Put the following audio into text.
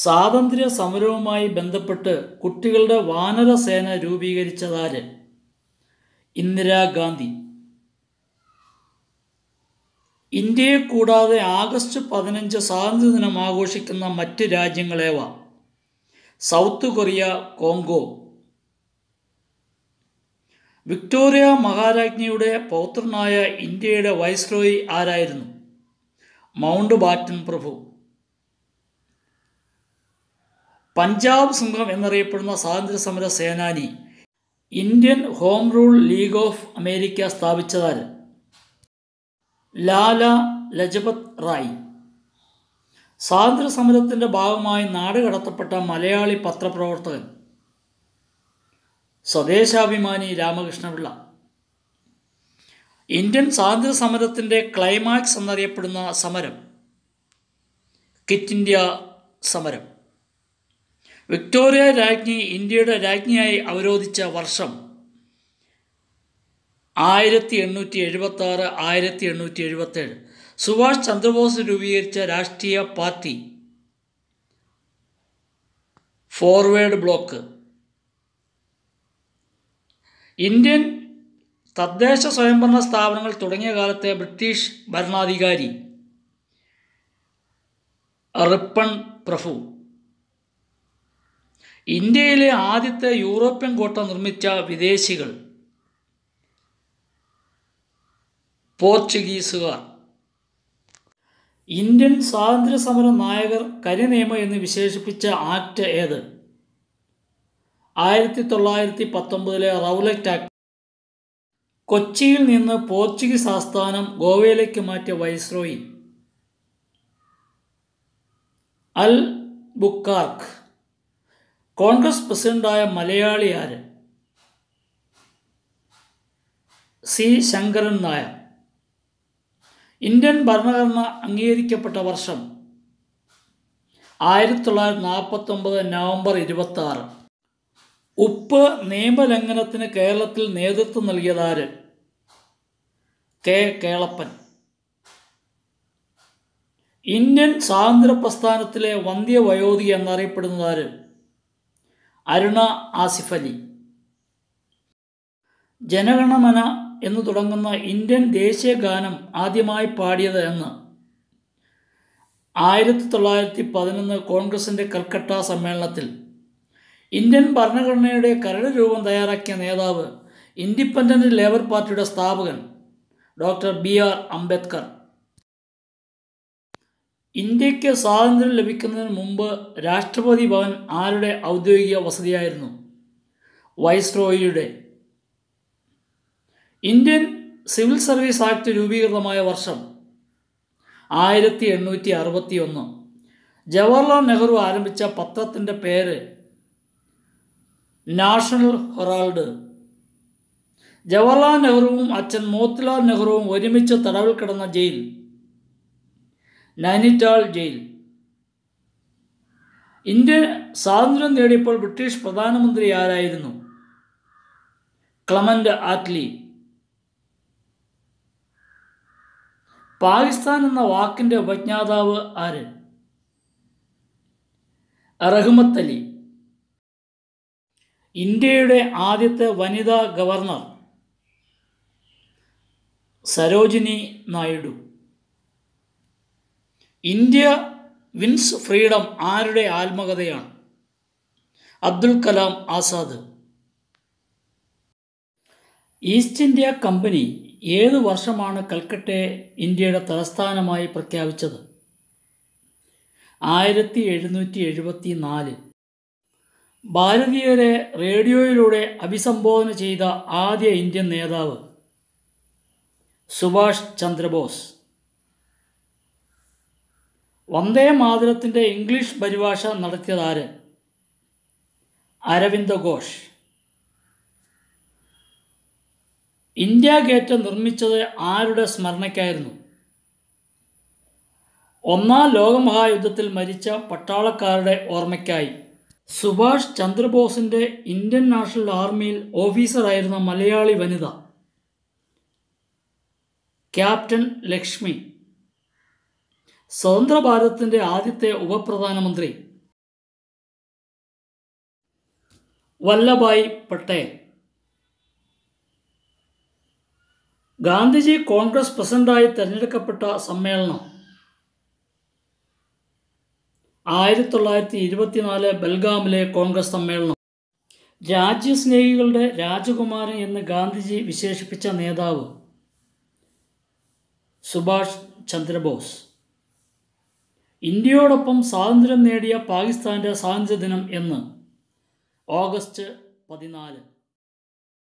സ്വാതന്ത്ര്യ സമരവുമായി ബന്ധപ്പെട്ട് കുട്ടികളുടെ വാനരസേന രൂപീകരിച്ചതാര് ഇന്ദിരാഗാന്ധി ഇന്ത്യയെ കൂടാതെ ആഗസ്റ്റ് പതിനഞ്ച് ദിനം ആഘോഷിക്കുന്ന മറ്റ് രാജ്യങ്ങളേവ സൗത്ത് കൊറിയ കോങ്കോ വിക്ടോറിയ മഹാരാജ്ഞിയുടെ പൗത്രനായ ഇന്ത്യയുടെ വൈസ്രോയി ആരായിരുന്നു മൗണ്ട് ബാറ്റൻ പ്രഭു പഞ്ചാബ് സംഘം എന്നറിയപ്പെടുന്ന സമര സേനാനി Indian home rule league of America സ്ഥാപിച്ചതാര് ലാല ലജപത് റായ് സമരത്തിൻ്റെ ഭാഗമായി നാട് കടത്തപ്പെട്ട മലയാളി പത്രപ്രവർത്തകൻ സ്വദേശാഭിമാനി രാമകൃഷ്ണപിള്ള ഇന്ത്യൻ സമരത്തിൻ്റെ ക്ലൈമാക്സ് എന്നറിയപ്പെടുന്ന സമരം കിറ്റ് ഇന്ത്യ സമരം വിക്ടോറിയ രാജ്ഞി ഇന്ത്യയുടെ രാജ്ഞിയായി അവരോധിച്ച വർഷം ആയിരത്തി എണ്ണൂറ്റി എഴുപത്തി ആറ് ആയിരത്തി എണ്ണൂറ്റി എഴുപത്തേഴ് സുഭാഷ് ചന്ദ്രബോസ് രൂപീകരിച്ച രാഷ്ട്രീയ പാർട്ടി ഫോർവേഡ് ബ്ലോക്ക് ഇന്ത്യൻ തദ്ദേശ സ്വയംഭരണ സ്ഥാപനങ്ങൾ തുടങ്ങിയ കാലത്തെ ബ്രിട്ടീഷ് ഭരണാധികാരി റിപ്പൺ പ്രഭു ഇന്ത്യയിലെ ആദ്യത്തെ യൂറോപ്യൻ കോട്ട നിർമ്മിച്ച വിദേശികൾ പോർച്ചുഗീസുകാർ ഇന്ത്യൻ സ്വാതന്ത്ര്യ സമര നായകർ കരിനിയമം എന്ന് വിശേഷിപ്പിച്ച ആക്ട് ഏത് ആയിരത്തി തൊള്ളായിരത്തി പത്തൊമ്പതിലെ റൗലറ്റ് ആക്ട് കൊച്ചിയിൽ നിന്ന് പോർച്ചുഗീസ് ആസ്ഥാനം ഗോവയിലേക്ക് മാറ്റിയ വൈസ്രോയി അൽ ബുക്കാർക്ക് കോൺഗ്രസ് പ്രസിഡന്റായ മലയാളി ആര് സി ശങ്കരൻ നായർ ഇന്ത്യൻ ഭരണഘടന അംഗീകരിക്കപ്പെട്ട വർഷം ആയിരത്തി തൊള്ളായിരത്തി നാൽപ്പത്തൊമ്പത് നവംബർ ഇരുപത്തി ആറ് ഉപ്പ് നിയമലംഘനത്തിന് കേരളത്തിൽ നേതൃത്വം നൽകിയതാര് കെ കേളപ്പൻ ഇന്ത്യൻ സ്വാതന്ത്ര്യ പ്രസ്ഥാനത്തിലെ വന്ധ്യവയോധി എന്നറിയപ്പെടുന്നതാര് അരുണ ആസിഫ് അലി ജനഗണമന എന്ന് തുടങ്ങുന്ന ഇന്ത്യൻ ദേശീയ ഗാനം ആദ്യമായി പാടിയത് എന്ന് ആയിരത്തി തൊള്ളായിരത്തി പതിനൊന്ന് കോൺഗ്രസിൻ്റെ കൽക്കട്ട സമ്മേളനത്തിൽ ഇന്ത്യൻ ഭരണഘടനയുടെ കരട് രൂപം തയ്യാറാക്കിയ നേതാവ് ഇൻഡിപെൻഡൻ്റ് ലേബർ പാർട്ടിയുടെ സ്ഥാപകൻ ഡോക്ടർ ബി ആർ അംബേദ്കർ ഇന്ത്യക്ക് സ്വാതന്ത്ര്യം ലഭിക്കുന്നതിന് മുമ്പ് രാഷ്ട്രപതി ഭവൻ ആരുടെ ഔദ്യോഗിക വസതിയായിരുന്നു വൈസ്രോയിയുടെ ഇന്ത്യൻ സിവിൽ സർവീസ് ആക്ട് രൂപീകൃതമായ വർഷം ആയിരത്തി എണ്ണൂറ്റി അറുപത്തി ഒന്ന് ജവഹർലാൽ നെഹ്റു ആരംഭിച്ച പത്രത്തിൻ്റെ പേര് നാഷണൽ ഹെറാൾഡ് ജവഹർലാൽ നെഹ്റുവും അച്ഛൻ മോത്തിലാൽ നെഹ്റുവും ഒരുമിച്ച് തടവിൽ കിടന്ന ജയിൽ നൈനിറ്റാൾ ജയിൽ ഇന്ത്യ സ്വാതന്ത്ര്യം നേടിയപ്പോൾ ബ്രിട്ടീഷ് പ്രധാനമന്ത്രി ആരായിരുന്നു ക്ലമൻ്റ് ആറ്റ്ലി പാകിസ്ഥാൻ എന്ന വാക്കിൻ്റെ ഉപജ്ഞാതാവ് ആര് റഹ്മത്ത് അലി ഇന്ത്യയുടെ ആദ്യത്തെ വനിതാ governor Sarojini Naidu India wins freedom ആരുടെ ആത്മകഥയാണ് Abdul Kalam Azad East India Company ഏത് വർഷമാണ് കൽക്കട്ടയെ ഇന്ത്യയുടെ തലസ്ഥാനമായി പ്രഖ്യാപിച്ചത് ആയിരത്തി എഴുന്നൂറ്റി എഴുപത്തി നാല് ഭാരതീയരെ റേഡിയോയിലൂടെ അഭിസംബോധന ചെയ്ത ആദ്യ ഇന്ത്യൻ നേതാവ് സുഭാഷ് ചന്ദ്രബോസ് വന്ദേ മാതരത്തിൻ്റെ ഇംഗ്ലീഷ് പരിഭാഷ നടത്തിയതാര് അരവിന്ദ ഘോഷ് ഇന്ത്യ ഗേറ്റ് നിർമ്മിച്ചത് ആരുടെ സ്മരണയ്ക്കായിരുന്നു ഒന്നാം ലോകമഹായുദ്ധത്തിൽ മരിച്ച പട്ടാളക്കാരുടെ ഓർമ്മയ്ക്കായി സുഭാഷ് ചന്ദ്രബോസിൻ്റെ ഇന്ത്യൻ നാഷണൽ ആർമിയിൽ ഓഫീസറായിരുന്ന മലയാളി വനിത ക്യാപ്റ്റൻ ലക്ഷ്മി സ്വതന്ത്ര ഭാരതത്തിൻ്റെ ആദ്യത്തെ ഉപപ്രധാനമന്ത്രി വല്ലഭായ് പട്ടേൽ ഗാന്ധിജി കോൺഗ്രസ് പ്രസിഡന്റായി തിരഞ്ഞെടുക്കപ്പെട്ട സമ്മേളനം ആയിരത്തി തൊള്ളായിരത്തി ഇരുപത്തിനാല് ബൽഗാമിലെ കോൺഗ്രസ് സമ്മേളനം രാജ്യസ്നേഹികളുടെ രാജകുമാരൻ എന്ന് ഗാന്ധിജി വിശേഷിപ്പിച്ച നേതാവ് സുഭാഷ് ചന്ദ്രബോസ് ഇന്ത്യയോടൊപ്പം സ്വാതന്ത്ര്യം നേടിയ പാകിസ്ഥാൻ്റെ സ്വാതന്ത്ര്യ ദിനം എന്ന് ഓഗസ്റ്റ് പതിനാല്